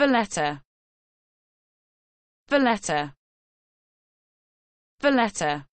Valletta Valletta Valletta